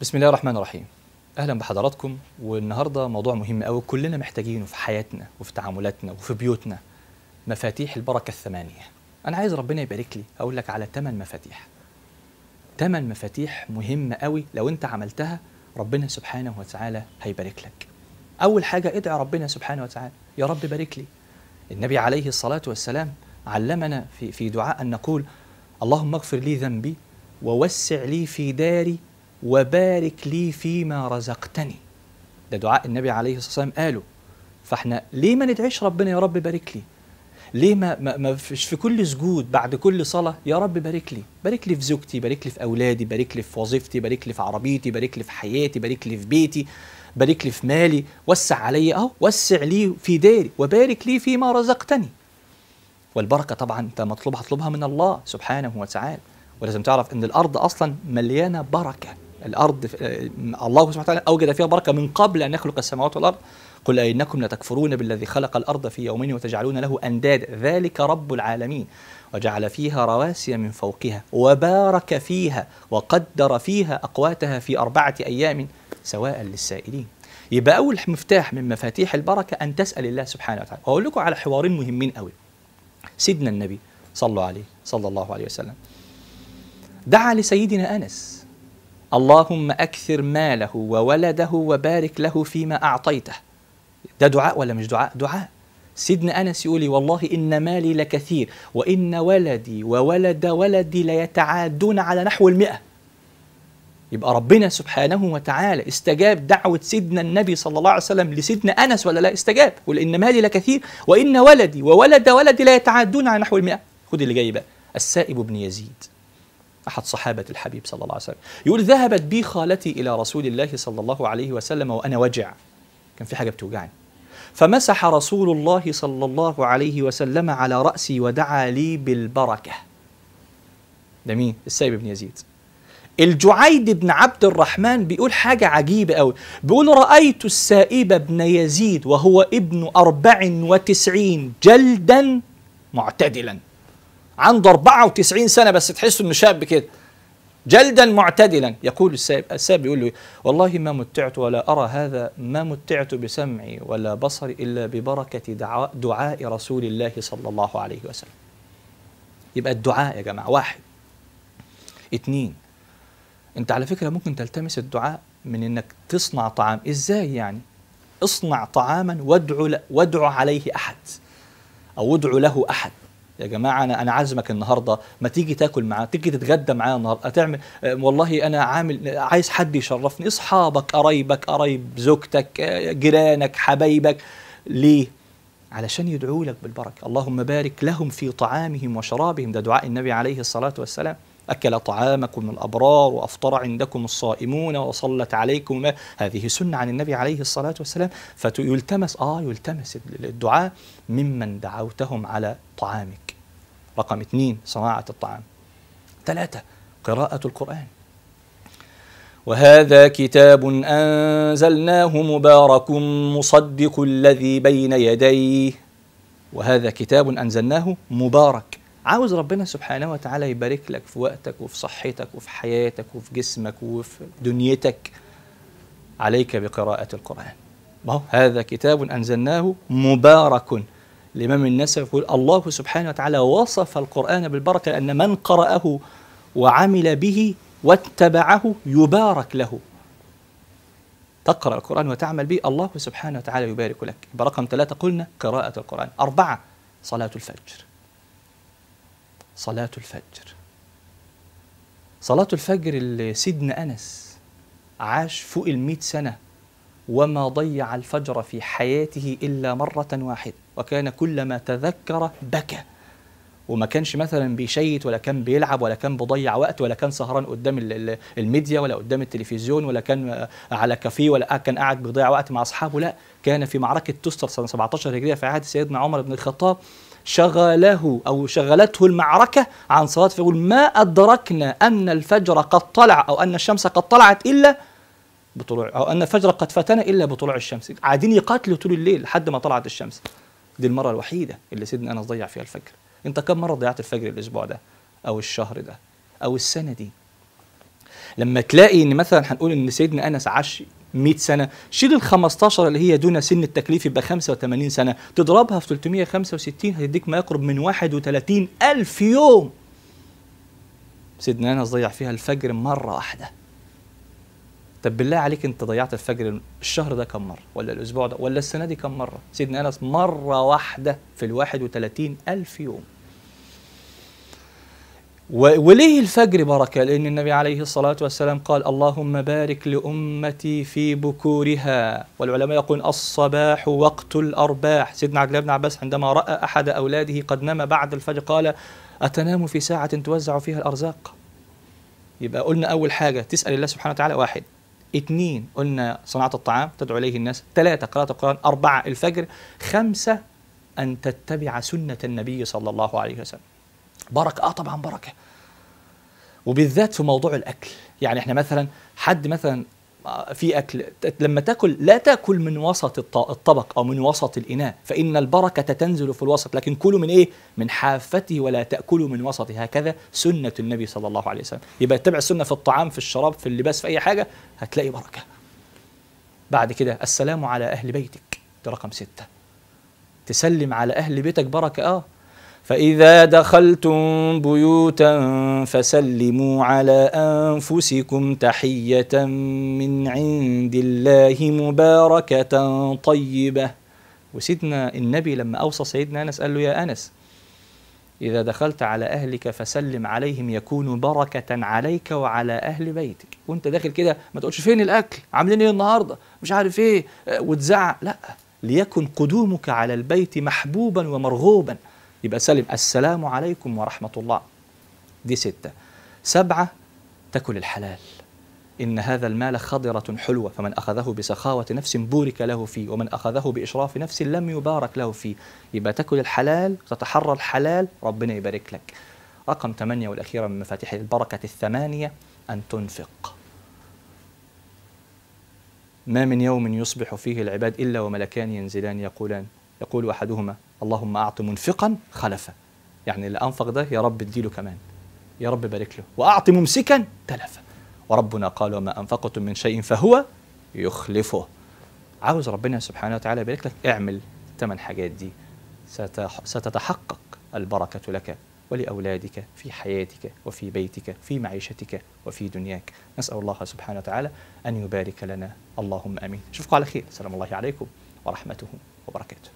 بسم الله الرحمن الرحيم اهلا بحضراتكم والنهارده موضوع مهم قوي كلنا محتاجينه في حياتنا وفي تعاملاتنا وفي بيوتنا مفاتيح البركه الثمانيه انا عايز ربنا يبارك لي اقول لك على ثمان مفاتيح ثمان مفاتيح مهمه قوي لو انت عملتها ربنا سبحانه وتعالى هيبارك لك اول حاجه ادعي ربنا سبحانه وتعالى يا رب بارك لي النبي عليه الصلاه والسلام علمنا في في دعاء ان نقول اللهم اغفر لي ذنبي ووسع لي في داري وبارك لي فيما رزقتني ده دعاء النبي عليه الصلاة والسلام قاله فاحنا ليه ما ندعيش ربنا يا رب بارك لي ليه ما, ما, ما فيش في كل سجود بعد كل صلاة يا رب بارك لي بارك لي في زوجتي بارك لي في أولادي بارك لي في وظيفتي بارك لي في عربيتي بارك لي في حياتي بارك لي في بيتي بارك لي في مالي وسع علي أهو وسع لي في داري وبارك لي فيما رزقتني والبركة طبعا أنت مطلوبها هتطلبها من الله سبحانه وتعالى ولازم تعرف أن الأرض أصلا مليانة بركة الارض الله سبحانه وتعالى اوجد فيها بركه من قبل ان يخلق السماوات والارض قل أئنكم لتكفرون بالذي خلق الأرض في يومين وتجعلون له أنداد ذلك رب العالمين وجعل فيها رواسي من فوقها وبارك فيها وقدر فيها أقواتها في أربعة أيام سواء للسائلين يبقى أول مفتاح من مفاتيح البركة أن تسأل الله سبحانه وتعالى وأقول لكم على حوارين مهمين قوي سيدنا النبي صلى الله عليه صلى الله عليه وسلم دعا لسيدنا أنس اللهم أكثر ماله وولده وبارك له فيما أعطيته ده دعاء ولا مش دعاء دعاء سيدنا أنس يقول والله إن مالي لكثير وإن ولدي وولد ولدي ليتعادون على نحو المئة يبقى ربنا سبحانه وتعالى استجاب دعوة سيدنا النبي صلى الله عليه وسلم لسيدنا أنس ولا لا استجاب قل إن مالي لكثير وإن ولدي وولد ولدي لا يتعادون على نحو المئة خد اللي جاي بقى السائب بن يزيد أحد صحابة الحبيب صلى الله عليه وسلم يقول ذهبت بي خالتي إلى رسول الله صلى الله عليه وسلم وأنا وجع كان في حاجة بتوجعني فمسح رسول الله صلى الله عليه وسلم على رأسي ودعا لي بالبركة ده مين؟ السيب بن يزيد الجعيد بن عبد الرحمن بيقول حاجة عجيبة أوي بيقول رأيت السائب بن يزيد وهو ابن أربع وتسعين جلدا معتدلا عنده 94 سنه بس تحسه انه شاب كده جلدا معتدلا يقول السائب السائب يقول له والله ما متعت ولا أرى هذا ما متعت بسمعي ولا بصري إلا ببركة دعاء, دعاء رسول الله صلى الله عليه وسلم يبقى الدعاء يا جماعة واحد اتنين انت على فكرة ممكن تلتمس الدعاء من انك تصنع طعام ازاي يعني اصنع طعاما وادعو, وادعو عليه أحد أو ادعو له أحد يا جماعه انا انا عازمك النهارده ما تيجي تاكل معاه تيجي تتغدى معايا النهارده هتعمل والله انا عامل عايز حد يشرفني اصحابك قرايبك قرايب زوجتك آه، جيرانك حبايبك ليه علشان يدعوا لك بالبركه اللهم بارك لهم في طعامهم وشرابهم ده دعاء النبي عليه الصلاه والسلام أكل طعامكم الأبرار وأفطر عندكم الصائمون وصلت عليكم هذه سنة عن النبي عليه الصلاة والسلام فيلتمس آه يلتمس الدعاء ممن دعوتهم على طعامك رقم اثنين صناعة الطعام ثلاثة قراءة القرآن وهذا كتاب أنزلناه مبارك مصدق الذي بين يديه وهذا كتاب أنزلناه مبارك عاوز ربنا سبحانه وتعالى يبارك لك في وقتك وفي صحتك وفي حياتك وفي جسمك وفي دنيتك عليك بقراءة القرآن هذا كتاب أنزلناه مبارك الإمام النسوي يقول الله سبحانه وتعالى وصف القرآن بالبركة لأن من قرأه وعمل به واتبعه يبارك له تقرأ القرآن وتعمل به الله سبحانه وتعالى يبارك لك رقم ثلاثة قلنا قراءة القرآن أربعة صلاة الفجر صلاة الفجر صلاة الفجر سيدنا أنس عاش فوق المئة سنة وما ضيع الفجر في حياته إلا مرة واحدة وكان كلما تذكر بكى وما كانش مثلا بيشيت ولا كان بيلعب ولا كان بيضيع وقت ولا كان سهران قدام الميديا ولا قدام التلفزيون ولا كان على كافيه ولا كان قاعد بيضيع وقت مع اصحابه لا كان في معركه تستر سنه 17 هجريه في عهد سيدنا عمر بن الخطاب شغله او شغلته المعركه عن صلاه فيقول ما ادركنا ان الفجر قد طلع او ان الشمس قد طلعت الا بطلوع أو أن الفجر قد فاتنا إلا بطلوع الشمس قاعدين يقاتلوا طول الليل لحد ما طلعت الشمس دي المرة الوحيدة اللي سيدنا أنس ضيع فيها الفجر أنت كم مرة ضيعت الفجر الأسبوع ده أو الشهر ده أو السنة دي لما تلاقي إن مثلا هنقول إن سيدنا أنس عاش 100 سنة شيل ال 15 اللي هي دون سن التكليف يبقى 85 سنة تضربها في 365 هتديك ما يقرب من 31 ألف يوم سيدنا أنس ضيع فيها الفجر مرة واحدة طب بالله عليك انت ضيعت الفجر الشهر ده كم مره ولا الاسبوع ده ولا السنه دي كم مره سيدنا انس مره واحده في ال 31 الف يوم وليه الفجر بركة؟ لأن النبي عليه الصلاة والسلام قال اللهم بارك لأمتي في بكورها والعلماء يقول الصباح وقت الأرباح سيدنا عبد الله بن عباس عندما رأى أحد أولاده قد نام بعد الفجر قال أتنام في ساعة توزع فيها الأرزاق يبقى قلنا أول حاجة تسأل الله سبحانه وتعالى واحد اثنين قلنا صناعة الطعام تدعو إليه الناس ثلاثة قراءة القرآن أربعة الفجر خمسة أن تتبع سنة النبي صلى الله عليه وسلم بركة آه طبعا بركة وبالذات في موضوع الأكل يعني إحنا مثلا حد مثلا في أكل لما تأكل لا تأكل من وسط الطبق أو من وسط الإناء فإن البركة تنزل في الوسط لكن كلوا من إيه؟ من حافته ولا تأكلوا من وسطه هكذا سنة النبي صلى الله عليه وسلم يبقى اتبع السنة في الطعام في الشراب في اللباس في أي حاجة هتلاقي بركة بعد كده السلام على أهل بيتك ده رقم ستة تسلم على أهل بيتك بركة آه فإذا دخلتم بيوتا فسلموا على أنفسكم تحية من عند الله مباركة طيبة وسيدنا النبي لما أوصى سيدنا أنس قال له يا أنس إذا دخلت على أهلك فسلم عليهم يكون بركة عليك وعلى أهل بيتك وأنت داخل كده ما تقولش فين الأكل عاملين إيه النهاردة مش عارف إيه آه، وتزعق لا ليكن قدومك على البيت محبوبا ومرغوبا يبقى سلم السلام عليكم ورحمة الله دي ستة سبعة تكل الحلال إن هذا المال خضرة حلوة فمن أخذه بسخاوة نفس بورك له فيه ومن أخذه بإشراف نفس لم يبارك له فيه يبقى تأكل الحلال تتحرى الحلال ربنا يبارك لك رقم ثمانية والأخيرة من مفاتيح البركة الثمانية أن تنفق ما من يوم يصبح فيه العباد إلا وملكان ينزلان يقولان يقول أحدهما اللهم أعط منفقا خلفا يعني اللي أنفق ده يا رب اديله كمان يا رب بارك له وأعط ممسكا تلفا وربنا قال وما أنفقتم من شيء فهو يخلفه عاوز ربنا سبحانه وتعالى يبارك لك اعمل ثمان حاجات دي ستتحقق البركة لك ولأولادك في حياتك وفي بيتك في معيشتك وفي دنياك نسأل الله سبحانه وتعالى أن يبارك لنا اللهم أمين أشوفكم على خير سلام الله عليكم ورحمته وبركاته